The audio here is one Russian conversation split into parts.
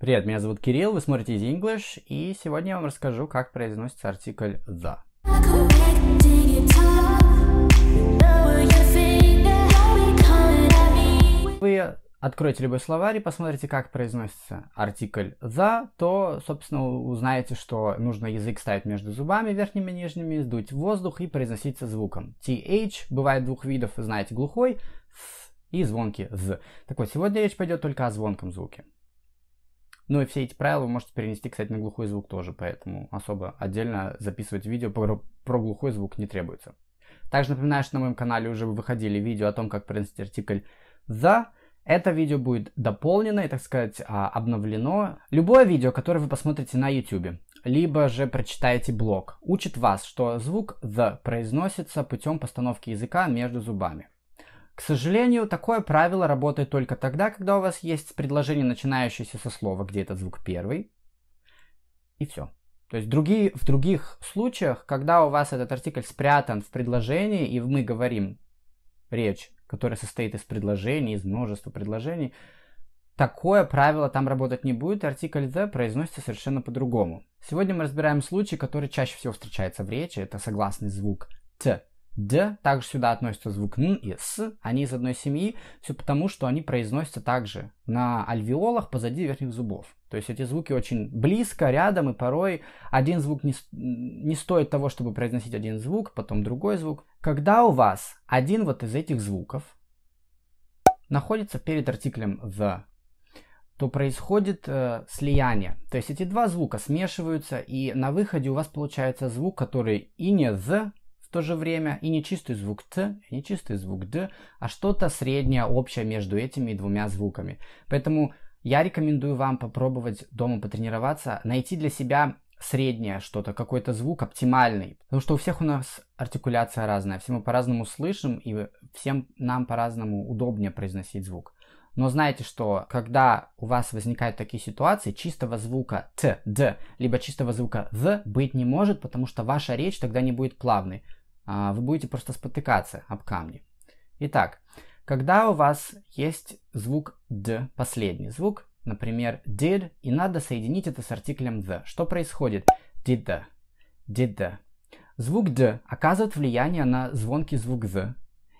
Привет, меня зовут Кирилл, вы смотрите Easy English, и сегодня я вам расскажу, как произносится артикль «the». Вы откроете любой словарь и посмотрите, как произносится артикль «the», то, собственно, узнаете, что нужно язык ставить между зубами верхними и нижними, сдуть воздух и произноситься звуком. TH бывает двух видов, знаете, глухой и звонки «з». Так вот, сегодня речь пойдет только о звонком звуке. Ну и все эти правила вы можете перенести, кстати, на глухой звук тоже, поэтому особо отдельно записывать видео про, про глухой звук не требуется. Также напоминаю, что на моем канале уже выходили видео о том, как произносить артикль «за», это видео будет дополнено и, так сказать, а, обновлено. Любое видео, которое вы посмотрите на YouTube, либо же прочитаете блог, учит вас, что звук «the» произносится путем постановки языка между зубами. К сожалению, такое правило работает только тогда, когда у вас есть предложение, начинающееся со слова, где этот звук первый, и все. То есть другие, в других случаях, когда у вас этот артикль спрятан в предложении, и мы говорим речь, которая состоит из предложений, из множества предложений, такое правило там работать не будет, и артикль the произносится совершенно по-другому. Сегодня мы разбираем случай, который чаще всего встречается в речи, это согласный звук т Д, также сюда относятся звук Н и С, они из одной семьи, все потому, что они произносятся также на альвеолах позади верхних зубов. То есть эти звуки очень близко, рядом, и порой один звук не, не стоит того, чтобы произносить один звук, потом другой звук. Когда у вас один вот из этих звуков находится перед артиклем «the», то происходит э, слияние. То есть эти два звука смешиваются, и на выходе у вас получается звук, который и не «the», в то же время и не чистый звук «т», и не чистый звук «д», а что-то среднее, общее между этими двумя звуками. Поэтому я рекомендую вам попробовать дома потренироваться, найти для себя среднее что-то, какой-то звук оптимальный. Потому что у всех у нас артикуляция разная, все мы по-разному слышим, и всем нам по-разному удобнее произносить звук. Но знаете, что когда у вас возникают такие ситуации, чистого звука «т», «д», либо чистого звука «з» быть не может, потому что ваша речь тогда не будет плавной. А, вы будете просто спотыкаться об камни. Итак, когда у вас есть звук «д», последний звук, например, «did», и надо соединить это с артиклем «the», что происходит? «Did the», «did the». Звук «д» оказывает влияние на звонкий звук «the»,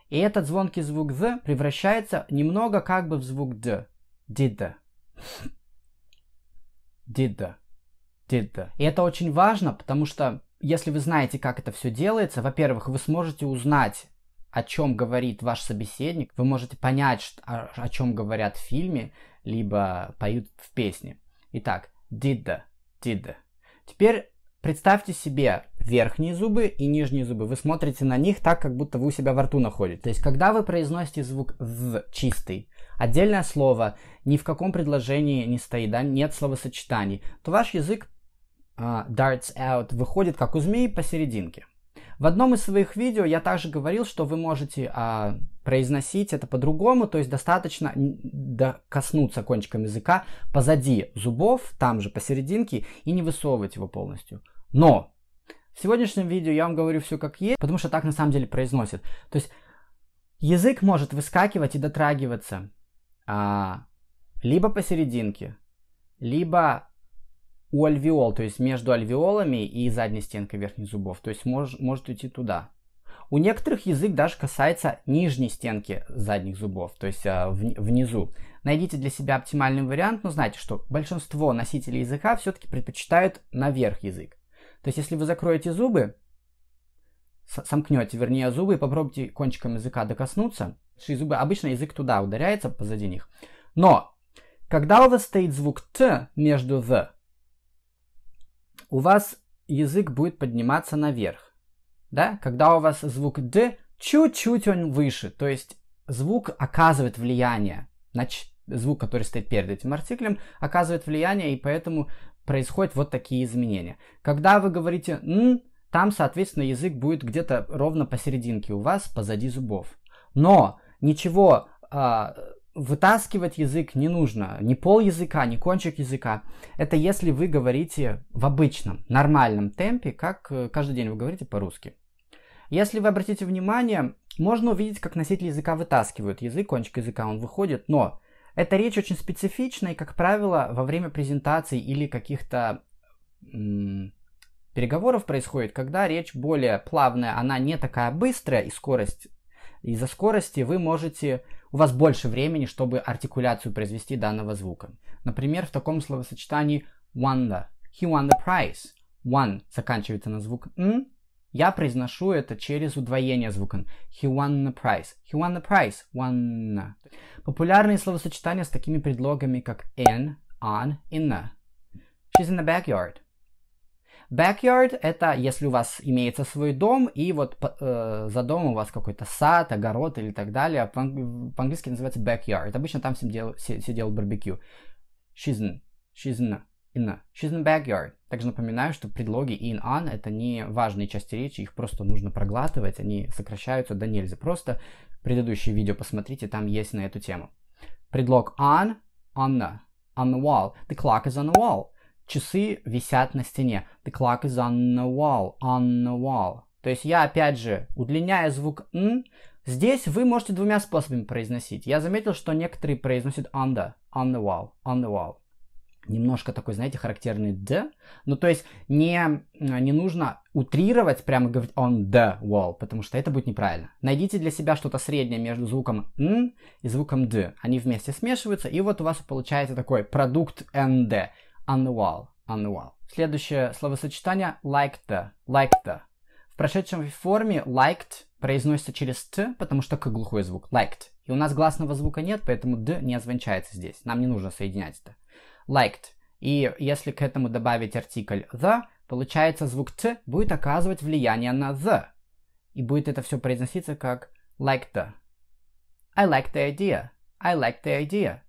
и этот звонкий звук «the» превращается немного как бы в звук «d». «Did the», «did the», «did the». И это очень важно, потому что если вы знаете, как это все делается, во-первых, вы сможете узнать, о чем говорит ваш собеседник, вы можете понять, что, а, о, о чем говорят в фильме, либо поют в песне. Итак, дида, дида. Теперь представьте себе верхние зубы и нижние зубы. Вы смотрите на них так, как будто вы у себя во рту находите. То есть, когда вы произносите звук «в» чистый, отдельное слово, ни в каком предложении не стоит, да, нет словосочетаний, то ваш язык а, Darts Out выходит как у змеи посерединке. В одном из своих видео я также говорил, что вы можете а, произносить это по-другому, то есть достаточно до, коснуться кончиком языка позади зубов, там же посерединке, и не высовывать его полностью. Но в сегодняшнем видео я вам говорю все как есть, потому что так на самом деле произносит. То есть язык может выскакивать и дотрагиваться а, либо посерединке, либо у альвеол, то есть между альвеолами и задней стенкой верхних зубов, то есть мож, может уйти туда. У некоторых язык даже касается нижней стенки задних зубов, то есть э, а, в, внизу. Найдите для себя оптимальный вариант, но ну, знайте, что большинство носителей языка все-таки предпочитают наверх язык. То есть если вы закроете зубы, сомкнете, вернее, зубы и попробуйте кончиком языка докоснуться, шли зубы, обычно язык туда ударяется, позади них. Но, когда у вас стоит звук «т» между «в», у вас язык будет подниматься наверх. Да? Когда у вас звук «д», чуть-чуть он выше, то есть звук оказывает влияние на звук, который стоит перед этим артиклем, оказывает влияние, и поэтому происходят вот такие изменения. Когда вы говорите «н», там, соответственно, язык будет где-то ровно посерединке у вас, позади зубов. Но ничего а, вытаскивать язык не нужно, ни пол языка, ни кончик языка. Это если вы говорите в обычном, нормальном темпе, как э, каждый день вы говорите по-русски. Если вы обратите внимание, можно увидеть, как носители языка вытаскивают язык, кончик языка он выходит, но эта речь очень специфична, и, как правило, во время презентаций или каких-то переговоров происходит, когда речь более плавная, она не такая быстрая, и скорость из-за скорости вы можете, у вас больше времени, чтобы артикуляцию произвести данного звука. Например, в таком словосочетании wonder. He won the prize. One заканчивается на звук н. Я произношу это через удвоение звука. He won the prize. He won the prize. Won. Популярные словосочетания с такими предлогами, как in, on, in the. She's in the backyard. Backyard — это если у вас имеется свой дом, и вот э, за домом у вас какой-то сад, огород или так далее. А по- английски называется backyard. Обычно там сидел, сидел барбекю. She's in, she's in, in, she's in backyard. Также напоминаю, что предлоги in, on — это не важные части речи, их просто нужно проглатывать, они сокращаются до нельзя. Просто предыдущее видео посмотрите, там есть на эту тему. Предлог on, on the, on the wall. The clock is on the wall. Часы висят на стене. The clock is on the wall. On the wall. То есть я, опять же, удлиняю звук «н», здесь вы можете двумя способами произносить. Я заметил, что некоторые произносят on the, on the wall, on the wall. Немножко такой, знаете, характерный «д». Ну, то есть не, не нужно утрировать, прямо говорить on the wall, потому что это будет неправильно. Найдите для себя что-то среднее между звуком «н» и звуком «д». Они вместе смешиваются, и вот у вас получается такой продукт «нд» on the wall, on the wall. Следующее словосочетание like the, like the. В прошедшем форме liked произносится через т, потому что к глухой звук liked. И у нас гласного звука нет, поэтому д не озвучается здесь. Нам не нужно соединять это. Liked. И если к этому добавить артикль the, получается звук т будет оказывать влияние на the. И будет это все произноситься как like the. I like the idea. I like the idea.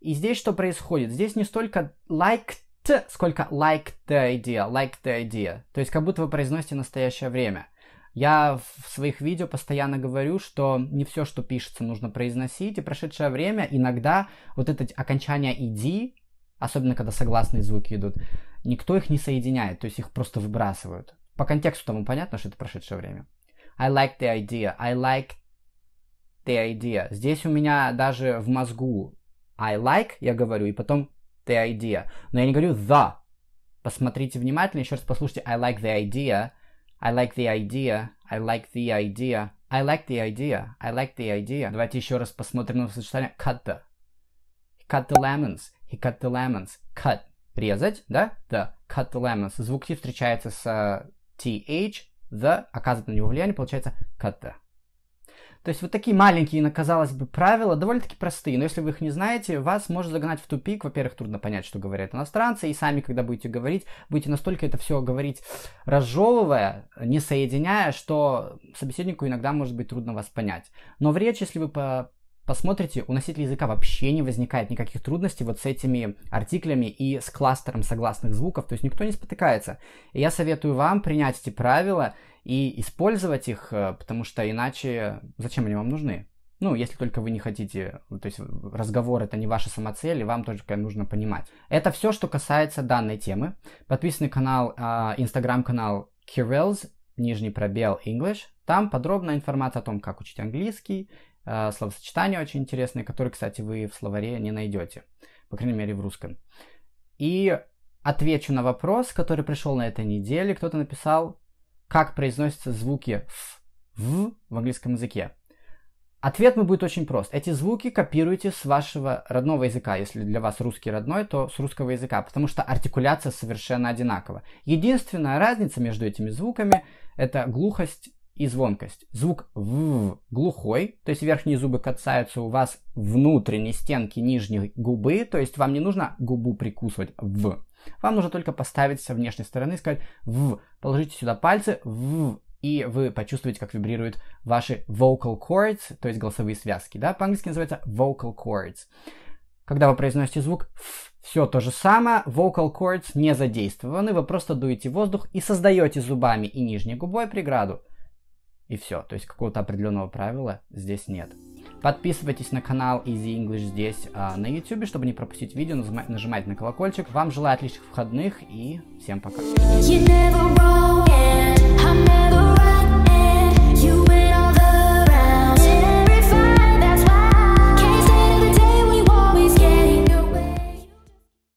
И здесь что происходит? Здесь не столько liked т, сколько like the idea, like the idea. То есть как будто вы произносите настоящее время. Я в своих видео постоянно говорю, что не все, что пишется, нужно произносить, и прошедшее время иногда вот это окончание «иди», особенно когда согласные звуки идут, никто их не соединяет, то есть их просто выбрасывают. По контексту тому понятно, что это прошедшее время. I like the idea, I like the idea. Здесь у меня даже в мозгу I like, я говорю, и потом the idea. Но я не говорю the. Посмотрите внимательно, еще раз послушайте. I like the idea. I like the idea. I like the idea. I like the idea. I like the idea. Давайте еще раз посмотрим на сочетание cut the. He cut the lemons. He cut the lemons. Cut. Резать, да? The. Cut the lemons. Звук T встречается с uh, TH. The оказывает на него влияние, получается cut the. То есть вот такие маленькие, казалось бы, правила, довольно-таки простые, но если вы их не знаете, вас может загнать в тупик. Во-первых, трудно понять, что говорят иностранцы, и сами, когда будете говорить, будете настолько это все говорить, разжевывая, не соединяя, что собеседнику иногда может быть трудно вас понять. Но в речь, если вы по посмотрите, у носителя языка вообще не возникает никаких трудностей вот с этими артиклями и с кластером согласных звуков, то есть никто не спотыкается. И я советую вам принять эти правила и использовать их, э, потому что иначе зачем они вам нужны? Ну, если только вы не хотите, то есть разговор это не ваша самоцель, и вам только нужно понимать. Это все, что касается данной темы. Подписанный канал, а, инстаграм-канал Kirels, нижний пробел English. Там подробная информация о том, как учить английский, э, словосочетания очень интересные, которые, кстати, вы в словаре не найдете, по крайней мере, в русском. И отвечу на вопрос, который пришел на этой неделе. Кто-то написал, как произносятся звуки в «в» в английском языке. Ответ мой будет очень прост. Эти звуки копируйте с вашего родного языка. Если для вас русский родной, то с русского языка, потому что артикуляция совершенно одинакова. Единственная разница между этими звуками – это глухость и звонкость. Звук «в» глухой, то есть верхние зубы касаются у вас внутренней стенки нижней губы, то есть вам не нужно губу прикусывать «в». Вам нужно только поставить со внешней стороны и сказать «в». Положите сюда пальцы «в», и вы почувствуете, как вибрируют ваши vocal cords, то есть голосовые связки, да, по-английски называется vocal cords. Когда вы произносите звук «ф», все то же самое, vocal cords не задействованы, вы просто дуете воздух и создаете зубами и нижней губой преграду. И все, то есть какого-то определенного правила здесь нет. Подписывайтесь на канал Easy English здесь а, на YouTube, чтобы не пропустить видео, нажимать на колокольчик. Вам желаю отличных выходных и всем пока.